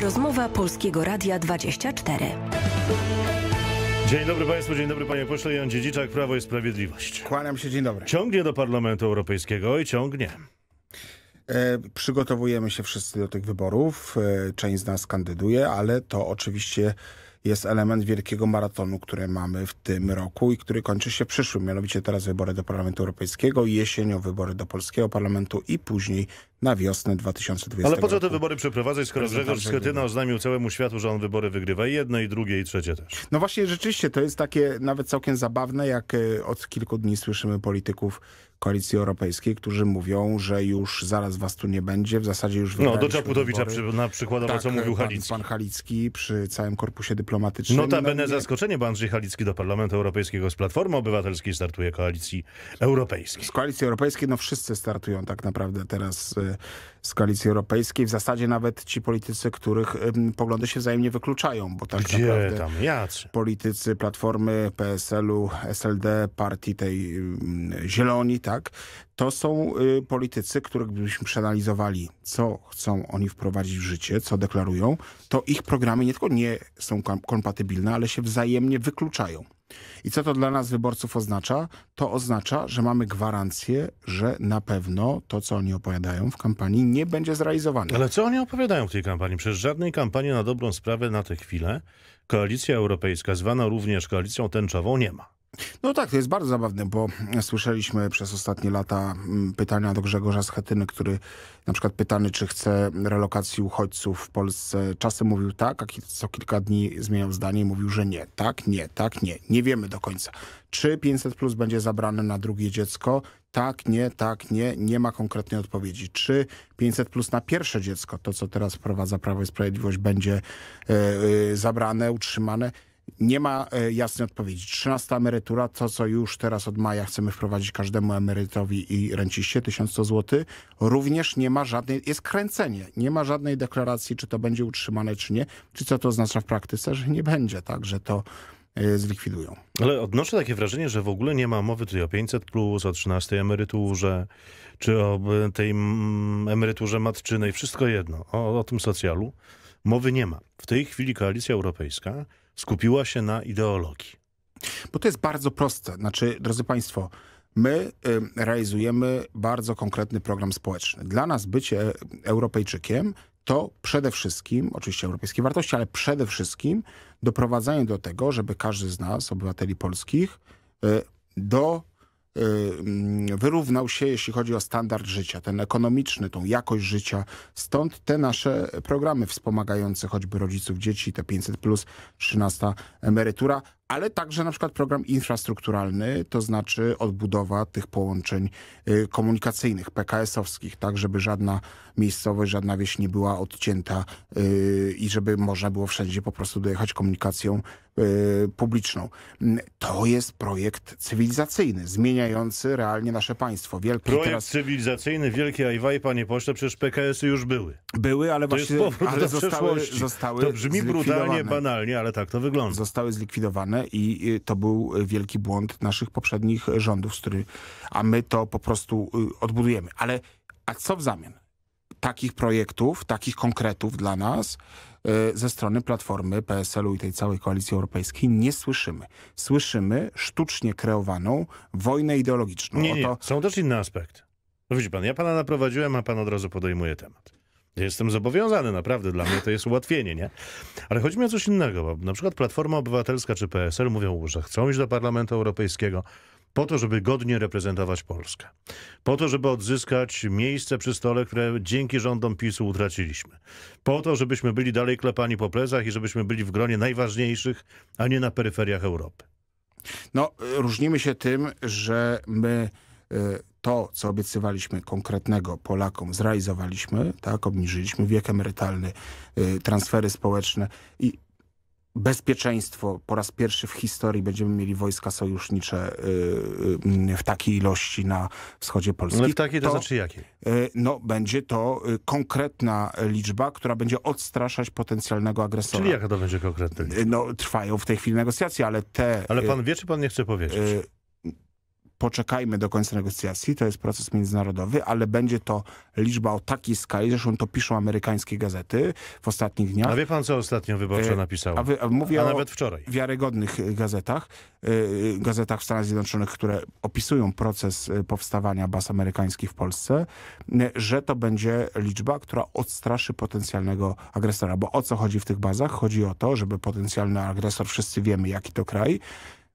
Rozmowa Polskiego Radia 24. Dzień dobry Państwu, dzień dobry Panie Pośle, Jan Dziedziczak, Prawo i Sprawiedliwość. Kłaniam się, dzień dobry. Ciągnie do Parlamentu Europejskiego i ciągnie. E, przygotowujemy się wszyscy do tych wyborów, e, część z nas kandyduje, ale to oczywiście jest element wielkiego maratonu, który mamy w tym roku i który kończy się przyszłym. Mianowicie teraz wybory do Parlamentu Europejskiego, jesienią wybory do Polskiego Parlamentu i później na wiosnę 2020 Ale po co te wybory przeprowadzać, skoro Grzegorz Schetyna oznajmił całemu światu, że on wybory wygrywa i jedne, i drugie, i trzecie też. No właśnie, rzeczywiście, to jest takie nawet całkiem zabawne, jak e, od kilku dni słyszymy polityków Koalicji Europejskiej, którzy mówią, że już zaraz was tu nie będzie, w zasadzie już No, do Czaputowicza przy, na przykładowo, tak, co mówił pan, Halicki. Pan Halicki przy całym korpusie dyplomatycznym. Notabene no, zaskoczenie, bo Andrzej Halicki do Parlamentu Europejskiego z Platformy Obywatelskiej startuje Koalicji Europejskiej. Z Koalicji Europejskiej, no wszyscy startują tak naprawdę teraz e, z koalicji europejskiej. W zasadzie nawet ci politycy, których poglądy się wzajemnie wykluczają, bo tak Gdzie naprawdę tam? Jacy? politycy Platformy, PSL-u, SLD, partii tej Zieloni, tak, to są y, politycy, których gdybyśmy przeanalizowali, co chcą oni wprowadzić w życie, co deklarują, to ich programy nie tylko nie są kompatybilne, ale się wzajemnie wykluczają. I co to dla nas wyborców oznacza? To oznacza, że mamy gwarancję, że na pewno to, co oni opowiadają w kampanii nie będzie zrealizowane. Ale co oni opowiadają w tej kampanii? Przecież żadnej kampanii na dobrą sprawę na tę chwilę Koalicja Europejska, zwana również koalicją tęczową, nie ma. No tak, to jest bardzo zabawne, bo słyszeliśmy przez ostatnie lata mm, pytania do Grzegorza Schetyny, który na przykład pytany, czy chce relokacji uchodźców w Polsce. Czasem mówił tak, a co kilka dni zmieniał zdanie i mówił, że nie, tak, nie, tak, nie. Nie wiemy do końca. Czy 500 plus będzie zabrane na drugie dziecko? Tak, nie, tak, nie. Nie ma konkretnej odpowiedzi. Czy 500 plus na pierwsze dziecko, to co teraz wprowadza Prawo i Sprawiedliwość, będzie yy, zabrane, utrzymane? Nie ma e, jasnej odpowiedzi. Trzynasta emerytura, to co już teraz od maja chcemy wprowadzić każdemu emerytowi i renciście, 1100 zł, również nie ma żadnej, jest kręcenie, nie ma żadnej deklaracji, czy to będzie utrzymane, czy nie, czy co to oznacza w praktyce, że nie będzie, tak, że to e, zlikwidują. Ale odnoszę takie wrażenie, że w ogóle nie ma mowy tutaj o 500, plus, o 13 emeryturze, czy o e, tej emeryturze matczynej, wszystko jedno, o, o tym socjalu. Mowy nie ma. W tej chwili koalicja europejska skupiła się na ideologii. Bo to jest bardzo proste. Znaczy, drodzy Państwo, my realizujemy bardzo konkretny program społeczny. Dla nas bycie Europejczykiem to przede wszystkim, oczywiście europejskie wartości, ale przede wszystkim doprowadzanie do tego, żeby każdy z nas, obywateli polskich, y, do Y, mm, wyrównał się, jeśli chodzi o standard życia, ten ekonomiczny, tą jakość życia. Stąd te nasze programy wspomagające choćby rodziców dzieci, te 500+, plus, 13 emerytura, ale także na przykład program infrastrukturalny, to znaczy odbudowa tych połączeń y, komunikacyjnych, PKS-owskich, tak żeby żadna miejscowość, żadna wieś nie była odcięta y, i żeby można było wszędzie po prostu dojechać komunikacją y, publiczną. Mm, to jest projekt cywilizacyjny, zmieniający realnie nasze państwo. Wielki projekt teraz... cywilizacyjny, wielkie ajwaj, panie pośle, przecież PKS-y już były. Były, ale to właśnie ale zostały, zostały To brzmi brutalnie, banalnie, ale tak to wygląda. Zostały zlikwidowane i y, to był wielki błąd naszych poprzednich rządów, z który, a my to po prostu y, odbudujemy. Ale a co w zamian? Takich projektów, takich konkretów dla nas y, ze strony Platformy, PSL-u i tej całej koalicji europejskiej nie słyszymy. Słyszymy sztucznie kreowaną wojnę ideologiczną. Nie, nie. Są też inne aspekty. No widzi pan, ja pana naprowadziłem, a pan od razu podejmuje temat. Jestem zobowiązany, naprawdę, dla mnie to jest ułatwienie, nie? Ale chodzi mi o coś innego, bo na przykład Platforma Obywatelska czy PSL mówią, że chcą iść do Parlamentu Europejskiego po to, żeby godnie reprezentować Polskę. Po to, żeby odzyskać miejsce przy stole, które dzięki rządom PiSu utraciliśmy. Po to, żebyśmy byli dalej klepani po plecach i żebyśmy byli w gronie najważniejszych, a nie na peryferiach Europy. No, różnimy się tym, że my y, to, co obiecywaliśmy konkretnego Polakom, zrealizowaliśmy, tak, obniżyliśmy wiek emerytalny, y, transfery społeczne i bezpieczeństwo po raz pierwszy w historii będziemy mieli wojska sojusznicze y, y, w takiej ilości na wschodzie Polski. Ale no w takiej to, to znaczy jakiej? No będzie to konkretna liczba, która będzie odstraszać potencjalnego agresora. Czyli jaka to będzie konkretna liczba? No trwają w tej chwili negocjacje, ale te... Ale pan wie, czy pan nie chce powiedzieć? poczekajmy do końca negocjacji, to jest proces międzynarodowy, ale będzie to liczba o takiej skali, zresztą to piszą amerykańskie gazety w ostatnich dniach. A wie pan, co ostatnio Wyborcza e, napisało? A, wy, a, mówię a nawet wczoraj. wiarygodnych e, gazetach, e, gazetach w Stanach Zjednoczonych, które opisują proces powstawania baz amerykańskich w Polsce, że to będzie liczba, która odstraszy potencjalnego agresora. Bo o co chodzi w tych bazach? Chodzi o to, żeby potencjalny agresor, wszyscy wiemy jaki to kraj,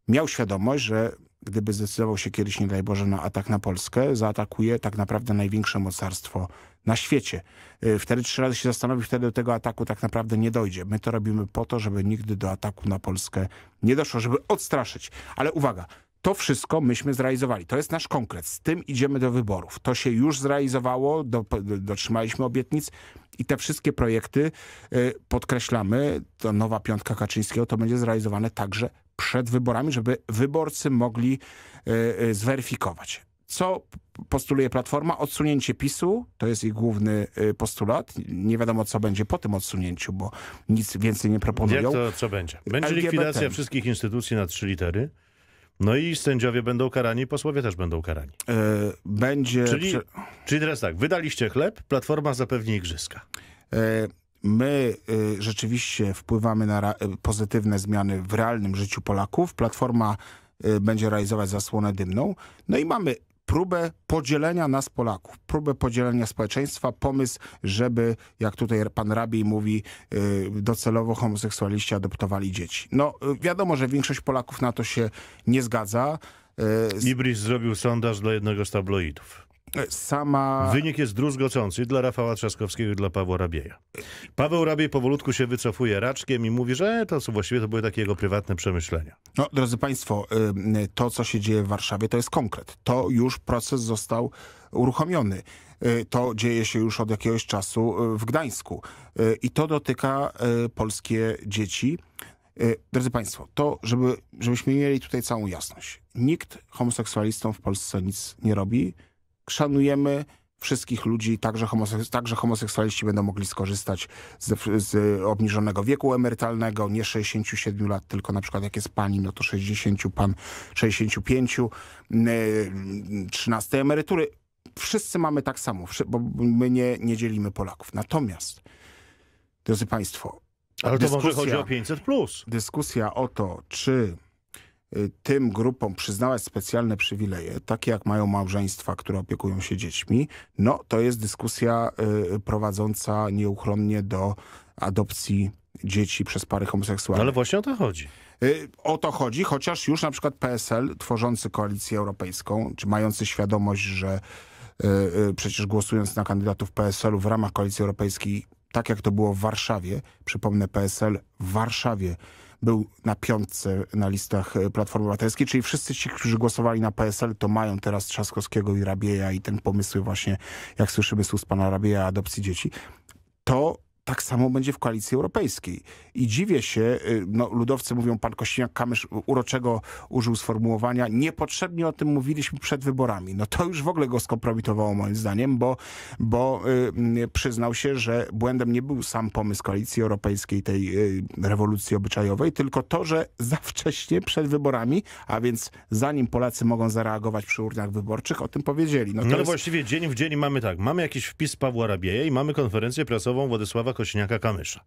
miał świadomość, że gdyby zdecydował się kiedyś, nie daj Boże, na atak na Polskę, zaatakuje tak naprawdę największe mocarstwo na świecie. Y, wtedy trzy razy się zastanowi, wtedy do tego ataku tak naprawdę nie dojdzie. My to robimy po to, żeby nigdy do ataku na Polskę nie doszło, żeby odstraszyć. Ale uwaga, to wszystko myśmy zrealizowali. To jest nasz konkret. Z tym idziemy do wyborów. To się już zrealizowało, do, dotrzymaliśmy obietnic i te wszystkie projekty, y, podkreślamy, to nowa piątka Kaczyńskiego, to będzie zrealizowane także przed wyborami, żeby wyborcy mogli e, e, zweryfikować. Co postuluje Platforma? Odsunięcie PiSu, to jest ich główny e, postulat. Nie wiadomo, co będzie po tym odsunięciu, bo nic więcej nie proponują. Jak to, co będzie? Będzie LGBT. likwidacja wszystkich instytucji na trzy litery. No i sędziowie będą karani, posłowie też będą karani. będzie... Czyli, czyli teraz tak, wydaliście chleb, Platforma zapewni igrzyska. My y, rzeczywiście wpływamy na y, pozytywne zmiany w realnym życiu Polaków. Platforma y, będzie realizować zasłonę dymną. No i mamy próbę podzielenia nas Polaków, próbę podzielenia społeczeństwa, pomysł, żeby, jak tutaj pan Rabi mówi, docelowo homoseksualiści adoptowali dzieci. No wiadomo, że większość Polaków na to się nie zgadza. Ibris zrobił sondaż dla jednego z tabloidów sama... Wynik jest druzgocący dla Rafała Trzaskowskiego i dla Pawła Rabieja. Paweł Rabiej powolutku się wycofuje raczkiem i mówi, że to co właściwie to były takie jego prywatne przemyślenia. No, drodzy Państwo, to co się dzieje w Warszawie to jest konkret. To już proces został uruchomiony. Y, to dzieje się już od jakiegoś czasu y, w Gdańsku. Y, I to dotyka polskie dzieci. Drodzy Państwo, to żeby, żebyśmy mieli tutaj całą jasność. Nikt homoseksualistom w Polsce nic nie robi szanujemy wszystkich ludzi, także, homoseks także homoseksualiści będą mogli skorzystać z, z, obniżonego wieku emerytalnego, nie 67 lat, tylko na przykład jak jest pani, no to 60, pan 65, yy, 13 emerytury. Wszyscy mamy tak samo, bo my nie, nie dzielimy Polaków. Natomiast, drodzy państwo, Ale to dyskusja, może chodzi o 500+. Plus. Dyskusja o to, czy Y, tym grupom przyznawać specjalne przywileje, takie jak mają małżeństwa, które opiekują się dziećmi, no to jest dyskusja y, prowadząca nieuchronnie do adopcji dzieci przez pary homoseksualne. Ale właśnie o to chodzi. Y, o to chodzi, chociaż już na przykład PSL, tworzący koalicję europejską, czy mający świadomość, że przecież głosując na kandydatów PSL-u w ramach koalicji europejskiej, tak jak to było w Warszawie, przypomnę PSL w Warszawie był na piątce na listach e, Platformy Obywatelskiej, czyli wszyscy ci, którzy głosowali na PSL, to mają teraz Trzaskowskiego i Rabieja i ten pomysł właśnie, jak słyszymy z ust pana Rabieja, adopcji dzieci. To tak samo będzie w koalicji europejskiej. I dziwię się, y, no, ludowcy mówią, pan Kośniak-Kamysz uroczego użył sformułowania, niepotrzebnie o tym mówiliśmy przed wyborami. No to już w ogóle go skompromitowało moim zdaniem, bo, bo y, mm, przyznał się, że błędem nie był sam pomysł koalicji europejskiej, tej y, rewolucji obyczajowej, tylko to, że za wcześnie przed wyborami, a więc zanim Polacy mogą zareagować przy urnach wyborczych, o tym powiedzieli. No, to no jest... właściwie dzień w dzień mamy tak, mamy jakiś wpis Pawła Rabieja i mamy konferencję prasową Władysława Kosiniaka-Kamysza.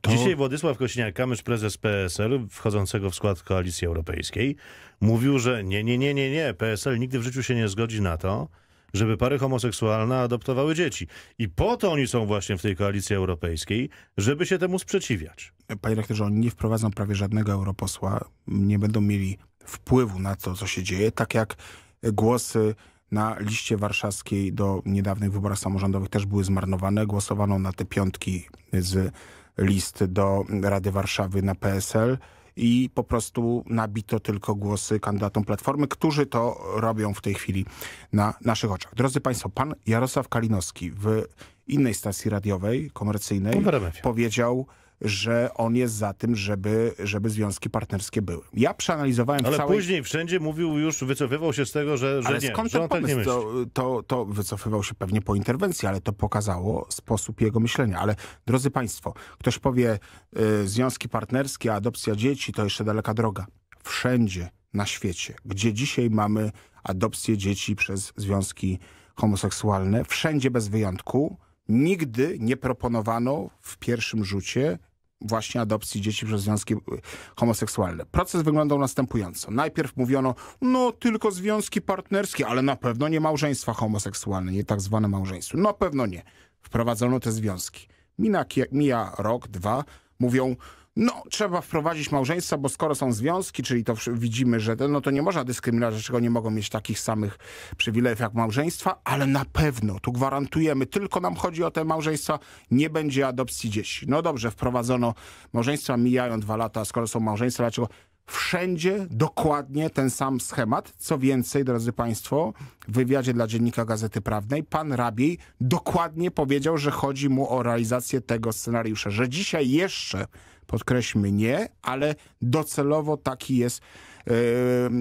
To... Dzisiaj Władysław Kosiniak-Kamysz, prezes PSL, wchodzącego w skład Koalicji Europejskiej, mówił, że nie, nie, nie, nie, nie, PSL nigdy w życiu się nie zgodzi na to, żeby pary homoseksualne adoptowały dzieci. I po to oni są właśnie w tej koalicji europejskiej, żeby się temu sprzeciwiać. Panie rektorze, oni nie wprowadzą prawie żadnego europosła, nie będą mieli wpływu na to, co się dzieje, tak jak głosy na liście warszawskiej do niedawnych wyborów samorządowych też były zmarnowane. Głosowano na te piątki z list do Rady Warszawy na PSL i po prostu nabito tylko głosy kandydatom Platformy, którzy to robią w tej chwili na naszych oczach. Drodzy Państwo, pan Jarosław Kalinowski w innej stacji radiowej, komercyjnej, powiedział, że on jest za tym, żeby, żeby związki partnerskie były. Ja przeanalizowałem Ale całej... później wszędzie mówił już, wycofywał się z tego, że, że ale nie, skąd ten tak pomysł? Tak to, to, to wycofywał się pewnie po interwencji, ale to pokazało sposób jego myślenia. Ale drodzy państwo, ktoś powie y, związki partnerskie, adopcja dzieci to jeszcze daleka droga. Wszędzie na świecie, gdzie dzisiaj mamy adopcję dzieci przez związki homoseksualne, wszędzie bez wyjątku, nigdy nie proponowano w pierwszym rzucie właśnie adopcji dzieci przez związki y, homoseksualne. Proces wyglądał następująco. Najpierw mówiono, no tylko związki partnerskie, ale na pewno nie małżeństwa homoseksualne, nie tak zwane małżeństwo. Na pewno nie. Wprowadzono te związki. Mija, mija rok, dwa, mówią, no trzeba wprowadzić małżeństwa, bo skoro są związki, czyli to widzimy, że no to nie można dyskryminować, dlaczego nie mogą mieć takich samych przywilejów jak małżeństwa, ale na pewno, tu gwarantujemy, tylko nam chodzi o te małżeństwa, nie będzie adopcji dzieci. No dobrze, wprowadzono małżeństwa, mijają dwa lata, skoro są małżeństwa, dlaczego Wszędzie dokładnie ten sam schemat. Co więcej, drodzy Państwo, w wywiadzie dla Dziennika Gazety Prawnej pan Rabiej dokładnie powiedział, że chodzi mu o realizację tego scenariusza, że dzisiaj jeszcze, podkreślmy, nie, ale docelowo taki jest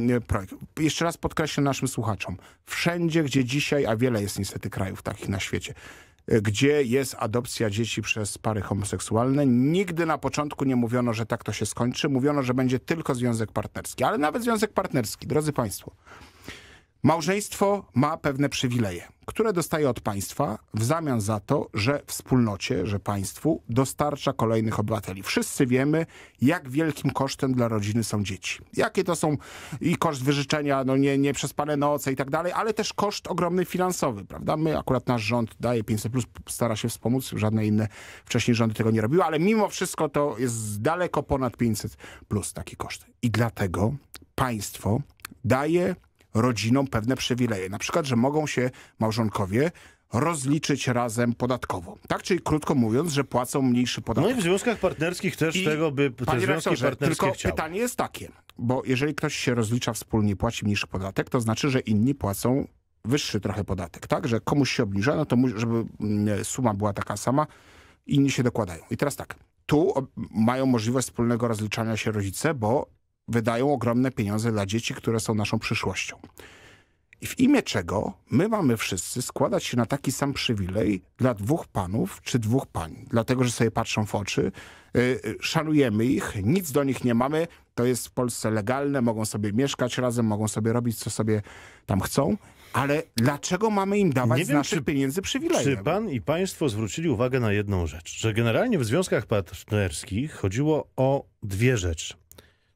Yy, projekt. Jeszcze raz podkreślę naszym słuchaczom. Wszędzie, gdzie dzisiaj, a wiele jest niestety krajów takich na świecie, gdzie jest adopcja dzieci przez pary homoseksualne. Nigdy na początku nie mówiono, że tak to się skończy. Mówiono, że będzie tylko związek partnerski. Ale nawet związek partnerski, drodzy Państwo, Małżeństwo ma pewne przywileje, które dostaje od państwa w zamian za to, że wspólnocie, że państwu dostarcza kolejnych obywateli. Wszyscy wiemy, jak wielkim kosztem dla rodziny są dzieci. Jakie to są i koszt wyżyczenia, no nie, nie przez parę noce i tak dalej, ale też koszt ogromny finansowy, prawda? My, akurat nasz rząd daje 500+, plus, stara się wspomóc, żadne inne wcześniej rządy tego nie robiły, ale mimo wszystko to jest daleko ponad 500+, plus taki koszt. I dlatego państwo daje rodzinom pewne przywileje. Na przykład, że mogą się małżonkowie rozliczyć razem podatkowo. Tak, czyli krótko mówiąc, że płacą mniejszy podatek. No i w związkach partnerskich też I tego by te związki partnerskie tylko chciały. pytanie jest takie, bo jeżeli ktoś się rozlicza wspólnie płaci mniejszy podatek, to znaczy, że inni płacą wyższy trochę podatek, tak? Że komuś się obniża, no to żeby mm, suma była taka sama, inni się dokładają. I teraz tak, tu mają możliwość wspólnego rozliczania się rodzice, bo wydają ogromne pieniądze dla dzieci, które są naszą przyszłością. I w imię czego my mamy wszyscy składać się na taki sam przywilej dla dwóch panów czy dwóch pań. Dlatego, że sobie patrzą w oczy, yy, szanujemy ich, nic do nich nie mamy, to jest w Polsce legalne, mogą sobie mieszkać razem, mogą sobie robić, co sobie tam chcą. Ale dlaczego mamy im dawać nie wiem, naszych czy, pieniędzy przywileje? Czy pan i państwo zwrócili uwagę na jedną rzecz, że generalnie w związkach partnerskich chodziło o dwie rzeczy.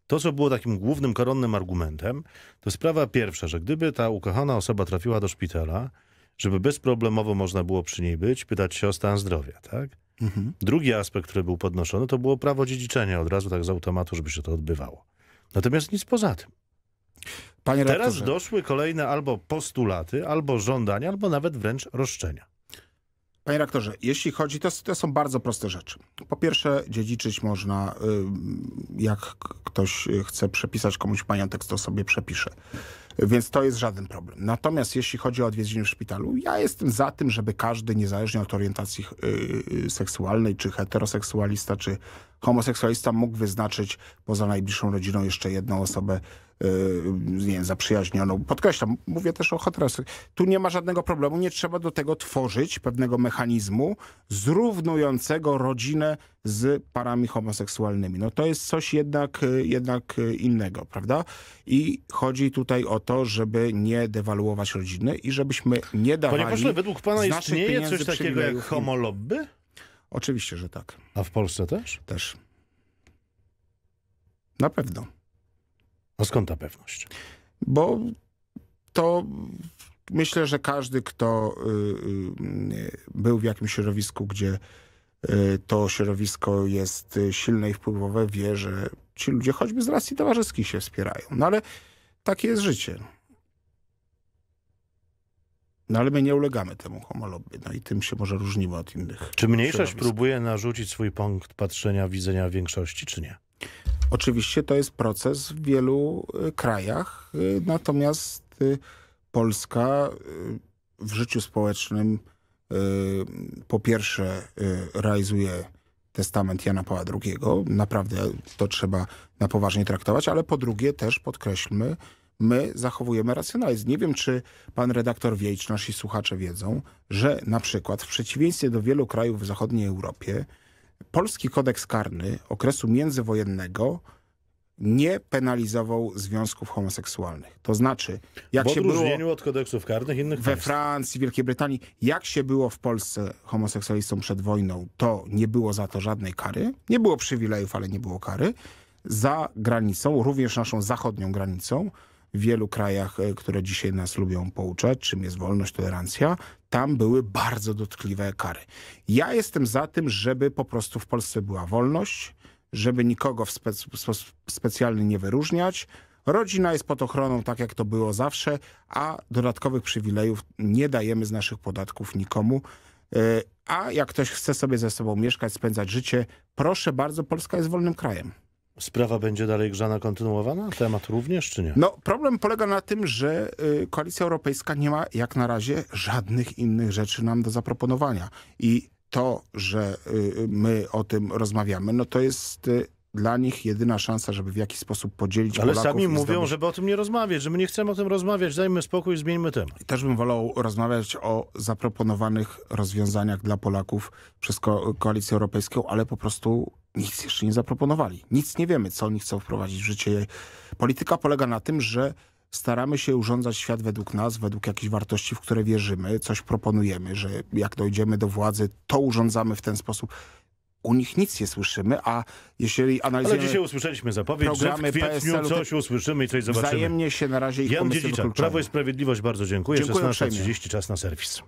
To, co było takim głównym, koronnym argumentem, to sprawa pierwsza, że gdyby ta ukochana osoba trafiła do szpitala, żeby bezproblemowo można było przy niej być, pytać się o stan zdrowia, tak? Mhm. Drugi aspekt, który był podnoszony, to było prawo dziedziczenia od razu tak z automatu, żeby się to odbywało. Natomiast nic poza tym. Panie Teraz doszły kolejne albo postulaty, albo żądania, albo nawet wręcz roszczenia. Panie rektorze, jeśli chodzi, to, to, są bardzo proste rzeczy. Po pierwsze, dziedziczyć można, y, jak ktoś chce przepisać komuś majątek, to sobie przepisze. Więc to jest żaden problem. Natomiast jeśli chodzi o odwiedziny w szpitalu, ja jestem za tym, żeby każdy, niezależnie od orientacji y, y, seksualnej, czy heteroseksualista, czy homoseksualista, mógł wyznaczyć poza najbliższą rodziną jeszcze jedną osobę, Y, nie wiem, zaprzyjaźnioną. Podkreślam, mówię też o hotrasach. Tu nie ma żadnego problemu, nie trzeba do tego tworzyć pewnego mechanizmu zrównującego rodzinę z parami homoseksualnymi. No to jest coś jednak, y, jednak y, innego, prawda? I chodzi tutaj o to, żeby nie dewaluować rodziny i żebyśmy nie dawali... Panie pośle, według pana istnieje coś takiego jak homolobby? Oczywiście, że tak. A w Polsce też? Też. Na pewno. A skąd ta pewność? Bo to myślę, że każdy, kto y, y, y, był w jakimś środowisku, gdzie to środowisko jest silne i wpływowe, wie, że ci ludzie choćby z racji towarzyskich się wspierają. No ale takie jest życie. No ale my nie ulegamy temu homo no i tym się może różnimy od innych. Czy mniejszość środowisk. próbuje narzucić swój punkt patrzenia, widzenia większości, czy nie? Oczywiście to jest proces w wielu y, krajach, y, natomiast y, Polska w życiu społecznym po pierwsze realizuje testament Jana Pawła II. Naprawdę to trzeba na poważnie traktować, ale po drugie też podkreślmy, my zachowujemy racjonalizm. Nie wiem, czy pan redaktor wie, czy nasi słuchacze wiedzą, że na przykład w przeciwieństwie do wielu krajów w zachodniej Europie polski kodeks karny okresu międzywojennego nie penalizował związków homoseksualnych. To znaczy, jak w się było... od kodeksów karnych innych We państw. Francji, Wielkiej Brytanii, jak się było w Polsce homoseksualistą przed wojną, to nie było za to żadnej kary. Nie było przywilejów, ale nie było kary. Za granicą, również naszą zachodnią granicą, wielu krajach, e, które dzisiaj nas lubią pouczać, czym jest wolność, tolerancja, tam były bardzo dotkliwe kary. Ja jestem za tym, żeby po prostu w Polsce była wolność, żeby nikogo w sposób specjalny nie wyróżniać. Rodzina jest pod ochroną, tak jak to było zawsze, a dodatkowych przywilejów nie dajemy z naszych podatków nikomu. E, a jak ktoś chce sobie ze sobą mieszkać, spędzać życie, proszę bardzo, Polska jest wolnym krajem. Sprawa będzie dalej grzana, kontynuowana? Temat również, czy nie? No, problem polega na tym, że y, Koalicja Europejska nie ma jak na razie żadnych innych rzeczy nam do zaproponowania. I to, że y, y my o tym rozmawiamy, no to jest y, dla nich jedyna szansa, żeby w jakiś sposób podzielić Ale Polaków sami mówią, zdobyć... żeby o tym nie rozmawiać, że my nie chcemy o tym rozmawiać, dajmy spokój, zmieńmy temat. I też bym wolał rozmawiać o zaproponowanych rozwiązaniach dla Polaków przez Ko Koalicję Europejską, ale po prostu nic jeszcze nie zaproponowali. Nic nie wiemy, co oni chcą wprowadzić w życie. Polityka polega na tym, że staramy się urządzać świat według nas, według jakichś wartości, w które wierzymy, coś proponujemy, że jak dojdziemy do władzy, to urządzamy w ten sposób u nich nic nie słyszymy, a jeżeli analizujemy... Ale dzisiaj usłyszeliśmy zapowiedź, że w kwietniu PSL coś usłyszymy i coś zobaczymy. Wzajemnie się na razie ich Jan Dziedziczak, Prawo i Sprawiedliwość, bardzo dziękuję. dziękuję 16.30, czas na serwis.